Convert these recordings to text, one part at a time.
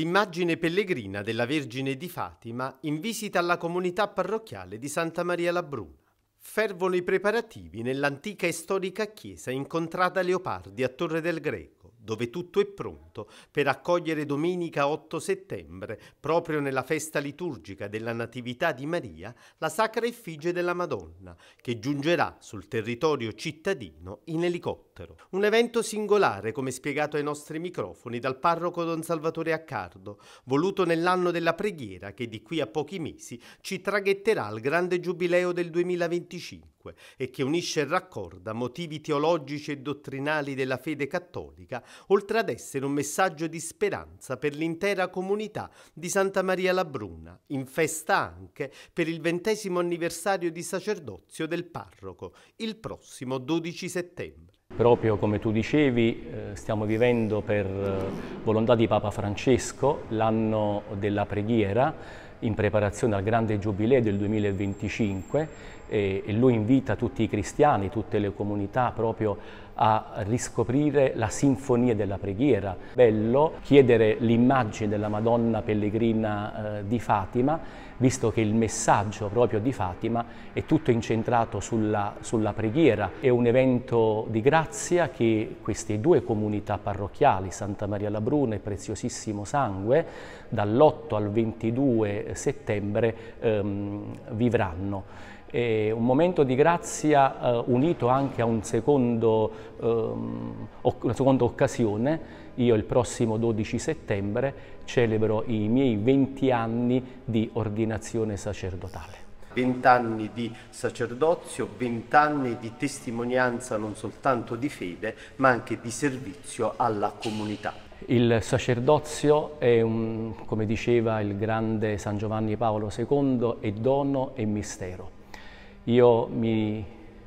l'immagine pellegrina della Vergine di Fatima in visita alla comunità parrocchiale di Santa Maria la Bruna. Fervono i preparativi nell'antica e storica chiesa incontrata a Leopardi a Torre del Greco dove tutto è pronto per accogliere domenica 8 settembre, proprio nella festa liturgica della Natività di Maria, la sacra effigie della Madonna, che giungerà sul territorio cittadino in elicottero. Un evento singolare, come spiegato ai nostri microfoni dal parroco Don Salvatore Accardo, voluto nell'anno della preghiera che di qui a pochi mesi ci traghetterà al grande giubileo del 2025 ovunque e che unisce e raccorda motivi teologici e dottrinali della fede cattolica, oltre ad essere un messaggio di speranza per l'intera comunità di Santa Maria la Bruna, in festa anche per il ventesimo anniversario di sacerdozio del parroco, il prossimo 12 settembre. Proprio come tu dicevi, eh, stiamo vivendo per eh, volontà di Papa Francesco l'anno della preghiera in preparazione al grande giubileo del 2025 e, e lui invita tutti i cristiani, tutte le comunità proprio a riscoprire la sinfonia della preghiera. Bello chiedere l'immagine della Madonna Pellegrina eh, di Fatima, visto che il messaggio proprio di Fatima è tutto incentrato sulla, sulla preghiera. È un evento di grazia che queste due comunità parrocchiali, Santa Maria la Bruna e Preziosissimo Sangue, dall'8 al 22 settembre ehm, vivranno. È un momento di grazia eh, unito anche a un secondo, ehm, una seconda occasione. Io il prossimo 12 settembre celebro i miei 20 anni di ordinazione sacerdotale. 20 anni di sacerdozio, 20 anni di testimonianza non soltanto di fede, ma anche di servizio alla comunità. Il sacerdozio è, un, come diceva il grande San Giovanni Paolo II, è dono e mistero. Io mi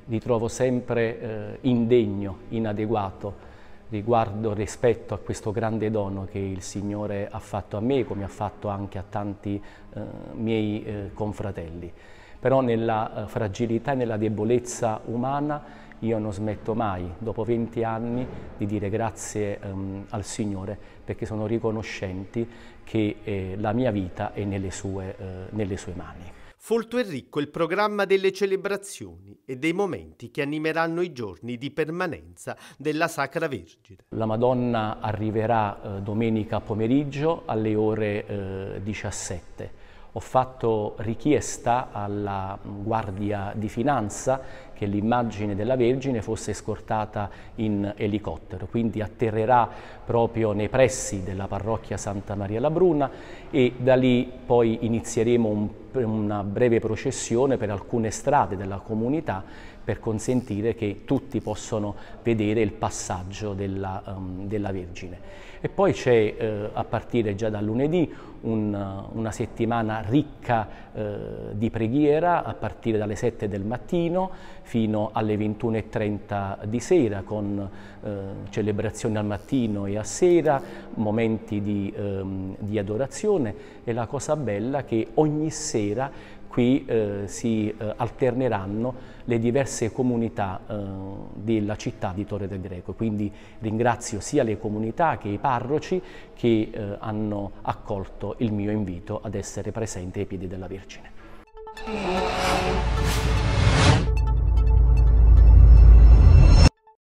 ritrovo sempre eh, indegno, inadeguato riguardo, rispetto a questo grande dono che il Signore ha fatto a me, come ha fatto anche a tanti eh, miei eh, confratelli. Però nella eh, fragilità e nella debolezza umana io non smetto mai, dopo 20 anni, di dire grazie um, al Signore perché sono riconoscenti che eh, la mia vita è nelle sue, eh, nelle sue mani. Folto e ricco il programma delle celebrazioni e dei momenti che animeranno i giorni di permanenza della Sacra Vergine. La Madonna arriverà eh, domenica pomeriggio alle ore 17 eh, ho fatto richiesta alla Guardia di Finanza che l'immagine della Vergine fosse scortata in elicottero, quindi atterrerà proprio nei pressi della parrocchia Santa Maria la Bruna e da lì poi inizieremo un, una breve processione per alcune strade della comunità per consentire che tutti possano vedere il passaggio della, um, della Vergine. E poi c'è, eh, a partire già da lunedì, un, una settimana ricca eh, di preghiera, a partire dalle 7 del mattino fino alle 21.30 di sera con eh, celebrazioni al mattino e a sera, momenti di, ehm, di adorazione e la cosa bella è che ogni sera qui eh, si eh, alterneranno le diverse comunità eh, della città di Torre del Greco. Quindi ringrazio sia le comunità che i parroci che eh, hanno accolto il mio invito ad essere presente ai piedi della Vergine.